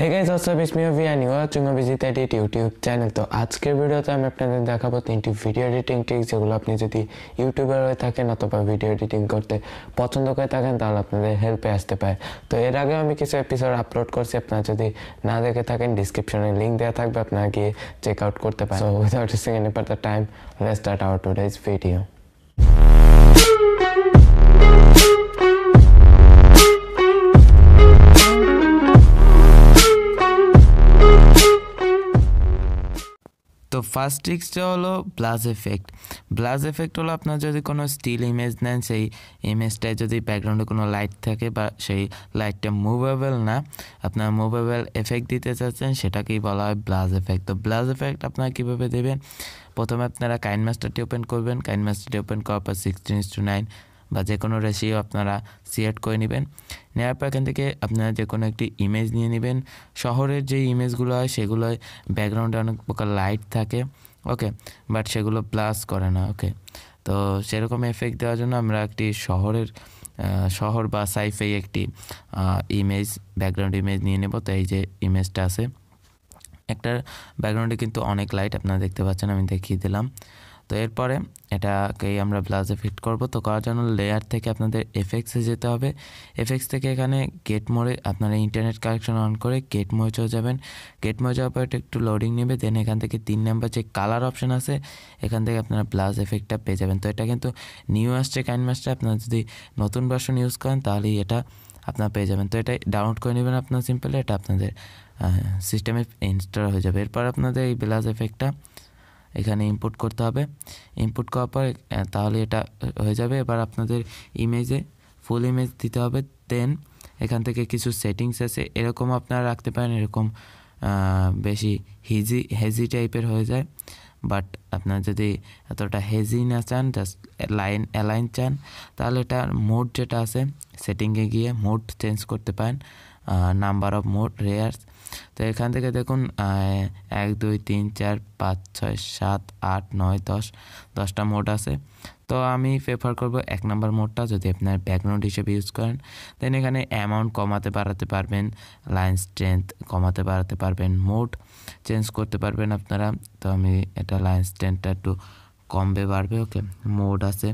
Hey guys, what's up? It's me, Avi, and you are watching a Visit YouTube channel. তো আজকের ভিডিওতে আমি আপনাদের দেখাবো তিনটি ভিডিও এডিটিং ট্রিক যেগুলো আপনি যদি ইউটিউবার হয়ে থাকেন অথবা ভিডিও এডিটিং করতে পছন্দ করে থাকেন তাহলে আপনাদের হেল্পে আসতে পারে তো এর আগে আমি কিছু এপিসোড আপলোড করছি আপনারা যদি না দেখে থাকেন ডিসক্রিপশনে লিঙ্ক দেওয়া থাকবে আপনার গিয়ে চেক আউট করতে পারেন so without wasting any time let's start to today's video first ট্রিক্সটা হলো ব্লাজ এফেক্ট ব্লাজ এফেক্ট হলো আপনার যদি কোনো স্টিল ইমেজ নেন সেই ইমেজটায় যদি ব্যাকগ্রাউন্ডে কোনো লাইট থাকে বা সেই লাইটটা মুভেবল না আপনার মুভেবল এফেক্ট দিতে চাচ্ছেন সেটাকেই বলা হয় ব্লাজ এফেক্ট তো ব্লাজ এফেক্ট আপনারা কীভাবে দেবেন প্রথমে আপনারা কাইন মাস্টারটি ওপেন করবেন কাইন মাস্টারটি ওপেন করার পর সিক্সটিন ইস টু নাইন বা যে কোনো রেশিও আপনারা সিলেক্ট করে নেবেন নেওয়ার পর এখান থেকে আপনারা যে কোনো একটি ইমেজ নিয়ে নেবেন শহরের যে ইমেজগুলো হয় সেগুলোয় ব্যাকগ্রাউন্ডে অনেক প্রকার লাইট থাকে ওকে বাট সেগুলো প্লাস করে না ওকে তো সেরকম এফেক্ট দেওয়ার জন্য আমরা একটি শহরের শহর বা সাইফেই একটি ইমেজ ব্যাকগ্রাউন্ড ইমেজ নিয়ে নেব তো এই যে ইমেজটা আছে একটা ব্যাকগ্রাউন্ডে কিন্তু অনেক লাইট আপনারা দেখতে পাচ্ছেন আমি দেখিয়ে দিলাম তো এরপরে এটাকেই আমরা ব্লাউজে ফিট করব তো করার জন্য লেয়ার থেকে আপনাদের এফেক্সে যেতে হবে এফেক্স থেকে এখানে গেট মোড়ে আপনারা ইন্টারনেট কানেকশন অন করে গেট মোড়ে চলে যাবেন গেট মোড়ে যাওয়ার পর এটা একটু লোডিং নেবে দেন এখান থেকে তিন নাম্বার যে কালার অপশান আছে এখান থেকে আপনারা ব্লাউজ এফেক্টটা পেয়ে যাবেন তো এটা কিন্তু নিউ আসছে কাইন মাসটা আপনারা যদি নতুন ভার্সন ইউজ করেন তাহলেই এটা আপনারা পেয়ে যাবেন তো এটা ডাউনলোড করে নেবেন আপনার সিম্পলি এটা আপনাদের সিস্টেমে ইনস্টল হয়ে যাবে এরপর আপনাদের এই ব্লাউজ এফেক্টটা এখানে ইম্পোর্ট করতে হবে ইম্পোর্ট করার পর তাহলে এটা হয়ে যাবে এবার আপনাদের ইমেজে ফুল ইমেজ দিতে হবে দেন এখান থেকে কিছু সেটিংস আছে এরকম আপনারা রাখতে পারেন এরকম বেশি হিজি হেজি টাইপের হয়ে যায় বাট আপনার যদি এতটা হেজি না চান জাস্ট লাইন অ্যালাইন চান তাহলে এটা মোড যেটা আছে সেটিংয়ে গিয়ে মোড চেঞ্জ করতে পারেন নাম্বার অফ মোট রেয়ার্স তো এখান থেকে দেখুন এক দুই তিন চার পাঁচ ছয় সাত আট নয় দশ দশটা মোড আছে তো আমি প্রেফার করব এক নম্বর মোডটা যদি আপনার ব্যাকগ্রাউন্ড হিসেবে ইউজ করেন দেন এখানে অ্যামাউন্ট কমাতে বাড়াতে পারবেন লাইন স্ট্রেংথ কমাতে বাড়াতে পারবেন মোড চেঞ্জ করতে পারবেন আপনারা তো আমি এটা লাইন স্ট্রেংথটা একটু কমবে বাড়বে ওকে মোড আছে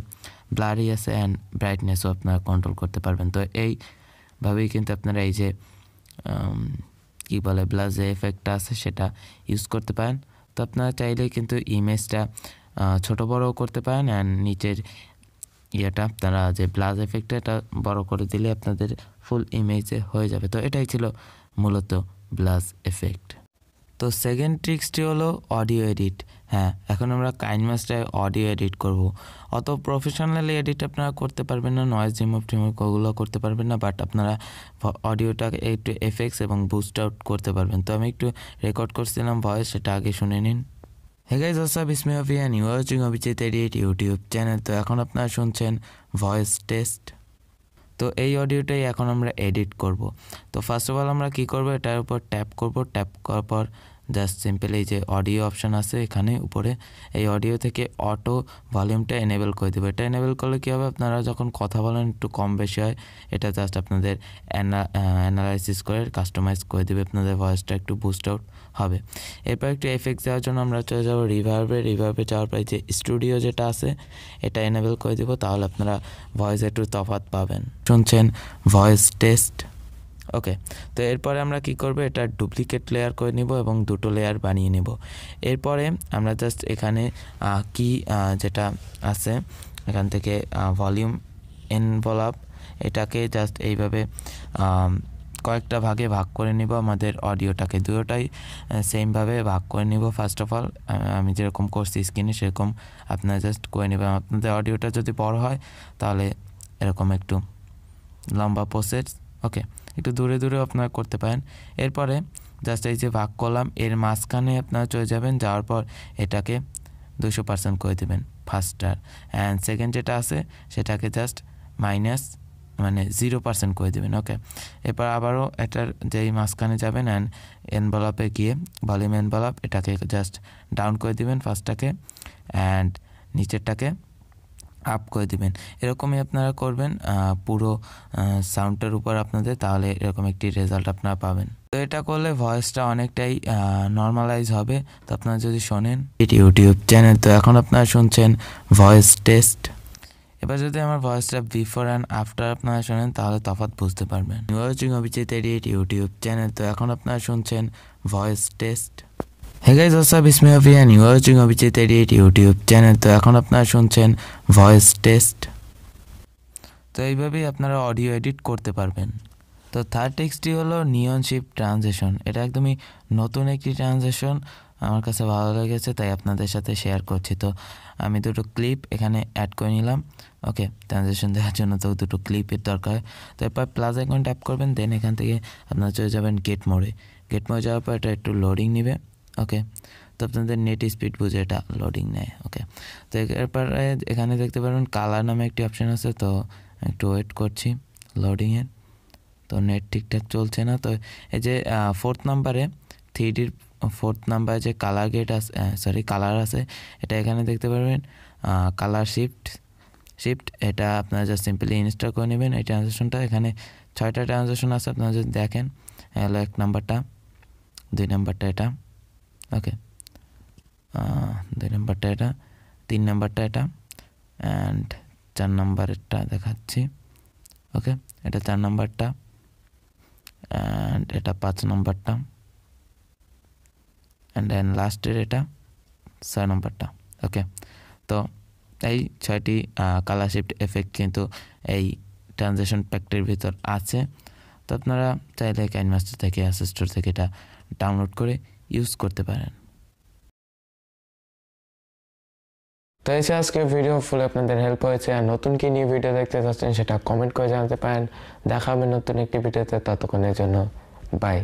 ব্লারি আছে অ্যান্ড ব্রাইটনেসও আপনারা কন্ট্রোল করতে পারবেন তো এই ভাবেই কিন্তু আপনারা এই যে কী বলে ব্লাজে এফেক্টটা আছে সেটা ইউজ করতে পারেন তো আপনারা চাইলে কিন্তু ইমেজটা ছোট বড় করতে পারেন অ্যান্ড নিচের ইয়েটা আপনারা যে ব্লাজ এফেক্টটা এটা বড় করে দিলে আপনাদের ফুল ইমেজে হয়ে যাবে তো এটাই ছিল মূলত ব্লাজ এফেক্ট তো সেকেন্ড ট্রিক্সটি হলো অডিও এডিট হ্যাঁ এখন আমরা কাইন মাস্টায় অডিও এডিট করব অত প্রফেশনালি এডিট আপনারা করতে পারবেন না নয়েজ রিমুভ টিমুভ ওগুলো করতে পারবেন না বাট আপনারা অডিওটা একটু এফেক্টস এবং বুস্ট আউট করতে পারবেন তো আমি একটু রেকর্ড করছিলাম ভয়েস সেটা আগে শুনে নিন হে গাইজ আসসাব ইসমে অফিয়ান you watching Abhijit edit YouTube channel তো এখন আপনারা শুনছেন ভয়েস টেস্ট তো এই অডিওটাই এখন আমরা এডিট করব তো ফার্স্ট অফ অল আমরা কি করব এটার উপর ট্যাপ করব ট্যাপ করার পর জাস্ট সিম্পল এই যে অডিও অপশান আছে এখানে উপরে এই অডিও থেকে অটো ভলিউমটা এনেবেল করে দেবে এটা এনেবেল করলে কী হবে আপনারা যখন কথা বলেন একটু কম বেশি হয় এটা জাস্ট আপনাদের অ্যানালাইসিস করে কাস্টমাইজ করে দেবে আপনাদের ভয়েসটা একটু বুস্ট আউট হবে এরপর একটু এফেক্ট দেওয়ার জন্য আমরা চলে যাবো রিভার্ভে রিভার্ভে যাওয়ার পরে যে স্টুডিও যেটা আছে এটা এনেবেল করে দেবো তাহলে আপনারা ভয়েস একটু তফাত পাবেন শুনছেন ভয়েস টেস্ট ওকে তো এরপরে আমরা কি করব এটা ডুপ্লিকেট লেয়ার করে নিব এবং দুটো লেয়ার বানিয়ে নেব এরপরে আমরা জাস্ট এখানে কি যেটা আছে এখান থেকে ভলিউম এনভলাপ এটাকে জাস্ট এইভাবে কয়েকটা ভাগে ভাগ করে নিব আমাদের অডিওটাকে দুটোটাই সেমভাবে ভাগ করে নিব ফার্স্ট অফ অল আমি যেরকম করছি স্ক্রিনে সেরকম আপনারা জাস্ট করে নেবেন আপনাদের অডিওটা যদি বড় হয় তাহলে এরকম একটু লম্বা প্রসেস ওকে একটু দূরে দূরে আপনারা করতে পারেন এরপরে জাস্ট এই যে ভাগ কলাম এর মাঝখানে আপনারা চলে যাবেন যাওয়ার পর এটাকে দুশো পার্সেন্ট করে দেবেন ফার্স্টটার অ্যান্ড সেকেন্ড যেটা আছে সেটাকে জাস্ট মাইনাস মানে জিরো পার্সেন্ট করে দেবেন ওকে এরপর আবারও এটার যেই মাঝখানে যাবেন অ্যান্ড বলপে গিয়ে ভলিউম এনভলপ এটাকে জাস্ট ডাউন করে দেবেন ফার্স্টটাকে অ্যান্ড নিচেরটাকে আপ করে দিবেন এরকমই আপনারা করবেন পুরো সাউন্ডটার উপর আপনাদের তাহলে এরকম একটি রেজাল্ট আপনারা পাবেন তো এটা করলে ভয়েসটা অনেকটাই নর্মালাইজ হবে তো আপনারা যদি শোনেন এটি ইউটিউব চ্যানেল তো এখন আপনারা শুনছেন ভয়েস টেস্ট এবার যদি আমার ভয়েসটা বিফোর অ্যান্ড আফটার আপনারা শোনেন তাহলে তফাৎ বুঝতে পারবেন ওয়াচিং অভিজিৎ এর ইউটিউব চ্যানেল তো এখন আপনারা শুনছেন voice test hey guys what's up is me হবি and you watching Abhijit edit YouTube channel তো এখন আপনারা শুনছেন ভয়েস টেস্ট তো এইভাবেই আপনারা অডিও এডিট করতে পারবেন তো থার্ড টেক্সটটি হলো নিয়নশিপ ট্রানজেকশন এটা একদমই নতুন একটি ট্রানজেকশন আমার কাছে ভালো লেগেছে তাই আপনাদের সাথে শেয়ার করছি তো আমি দুটো ক্লিপ এখানে অ্যাড করে নিলাম ওকে ট্রানজেকশন দেখার জন্য তো দুটো ক্লিপের দরকার হয় তো এরপর প্লাস আইকন ট্যাপ করবেন দেন এখান থেকে আপনারা চলে যাবেন গেট মোড়ে গেট মোড়ে যাওয়ার পর এটা একটু লোডিং নেবে ওকে তো আপনাদের নেট স্পিড বুঝে এটা লোডিং নেয় ওকে তো এরপরে এখানে দেখতে পারবেন কালার নামে একটি অপশান আছে তো একটু ওয়েট করছি লোডিংয়ের তো নেট ঠিকঠাক চলছে না তো এই যে ফোর্থ নাম্বারে থ্রি ডির ফোর্থ নাম্বারে যে কালার গেট আছে সরি কালার আছে এটা এখানে দেখতে পারবেন কালার শিফট শিফট এটা আপনারা জাস্ট সিম্পলি ইনস্টল করে নেবেন এই ট্রানজাকশনটা এখানে ছয়টা ট্রানজাকশন আছে আপনারা যদি দেখেন হলো এক নাম্বারটা দুই নাম্বারটা এটা ওকে দুই নম্বরটা এটা তিন নম্বরটা এটা অ্যান্ড চার নম্বরেরটা দেখাচ্ছি ওকে এটা চার নম্বরটা অ্যান্ড এটা পাঁচ নম্বরটা অ্যান্ড দেন লাস্টের এটা ছয় নম্বরটা ওকে তো এই ছয়টি কালার শিফট এফেক্ট কিন্তু এই ট্রানজেকশন প্যাকটির ভিতর আছে তো আপনারা চাইলে ক্যানভাস্টার থেকে অ্যাসেস্টোর থেকে এটা ডাউনলোড করে ইউজ করতে পারেন তো এসে আজকে ভিডিও ফুল আপনাদের হেল্প হয়েছে আর নতুন কি নিয়ে ভিডিও দেখতে চাচ্ছেন সেটা কমেন্ট করে জানাতে পারেন দেখা হবে নতুন একটি ভিডিওতে ততক্ষণের জন্য বাই